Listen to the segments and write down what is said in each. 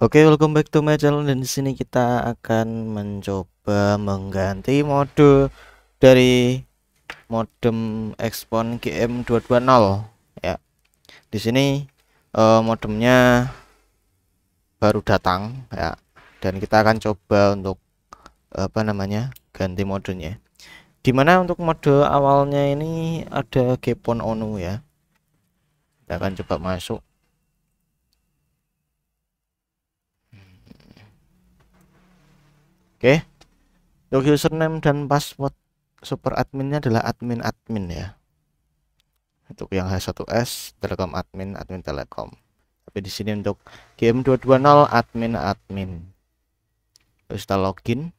Oke, okay, welcome back to my channel dan di sini kita akan mencoba mengganti mode dari modem Expon GM220 ya. Di sini uh, modemnya baru datang ya dan kita akan coba untuk apa namanya? ganti modenya. Dimana untuk mode awalnya ini ada Gepon Onu ya. Kita akan coba masuk Oke. Okay. username dan password super adminnya adalah admin admin ya. Untuk yang H1S Telekom admin admin Telekom. Tapi di sini untuk GM220 admin admin. Terus kita login.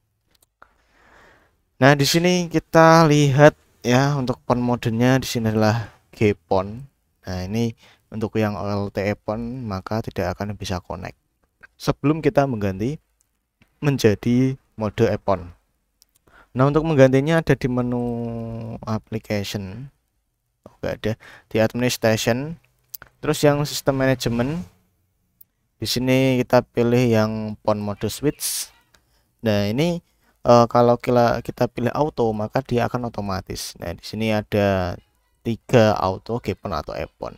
Nah, di sini kita lihat ya untuk pon modenya di sini adalah GPON. Nah, ini untuk yang LTE PON maka tidak akan bisa connect. Sebelum kita mengganti menjadi mode epon nah untuk menggantinya ada di menu application oh, ada di administration terus yang sistem manajemen di sini kita pilih yang pon mode switch nah ini uh, kalau kita kita pilih auto maka dia akan otomatis nah di sini ada tiga auto gepon atau epon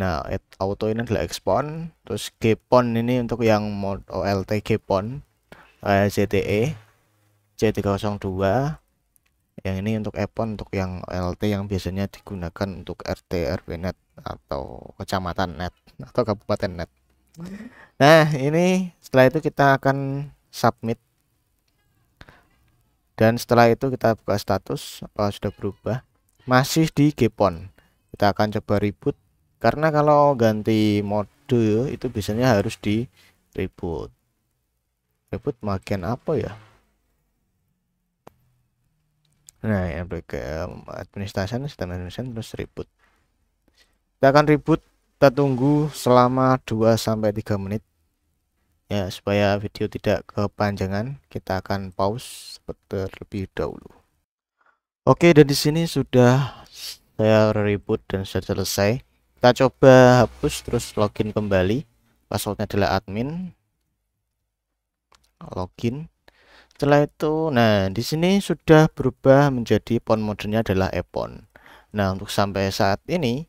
Nah, auto ini adalah expon, terus gpon ini untuk yang mode OLT gpon uh, eh, C302 e, yang ini untuk Epon untuk yang LT yang biasanya digunakan untuk RT RW net atau kecamatan net atau kabupaten net nah ini setelah itu kita akan submit dan setelah itu kita buka status apa sudah berubah masih di Gpon kita akan coba reboot karena kalau ganti mode itu biasanya harus di reboot dapat makin apa ya nah yang ke administrasi sistem administrasi terus ribut kita akan ribut kita tunggu selama 2 sampai 3 menit ya supaya video tidak kepanjangan kita akan pause terlebih dahulu oke dan di sini sudah saya ribut dan sudah selesai kita coba hapus terus login kembali passwordnya adalah admin login setelah itu nah di sini sudah berubah menjadi font modernnya adalah epon nah untuk sampai saat ini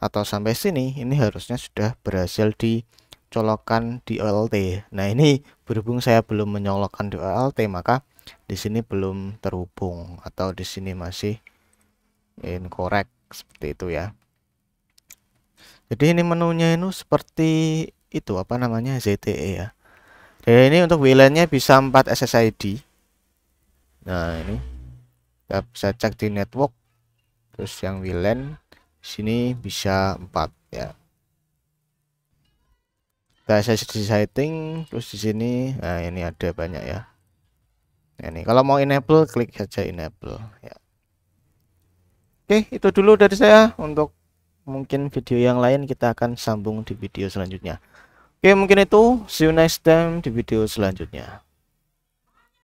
atau sampai sini ini harusnya sudah berhasil dicolokkan di OLT nah ini berhubung saya belum menyolokkan di OLT maka di sini belum terhubung atau di sini masih incorrect seperti itu ya jadi ini menunya ini seperti itu apa namanya ZTE e ya dan ini untuk wilayahnya nya bisa 4 SSID. Nah, ini kita bisa cek di network. Terus yang wilayah sini bisa 4 ya. Kita SSID setting terus di sini nah ini ada banyak ya. Nah, ini kalau mau enable klik saja enable ya. Oke, itu dulu dari saya untuk mungkin video yang lain kita akan sambung di video selanjutnya. Oke mungkin itu see you next time di video selanjutnya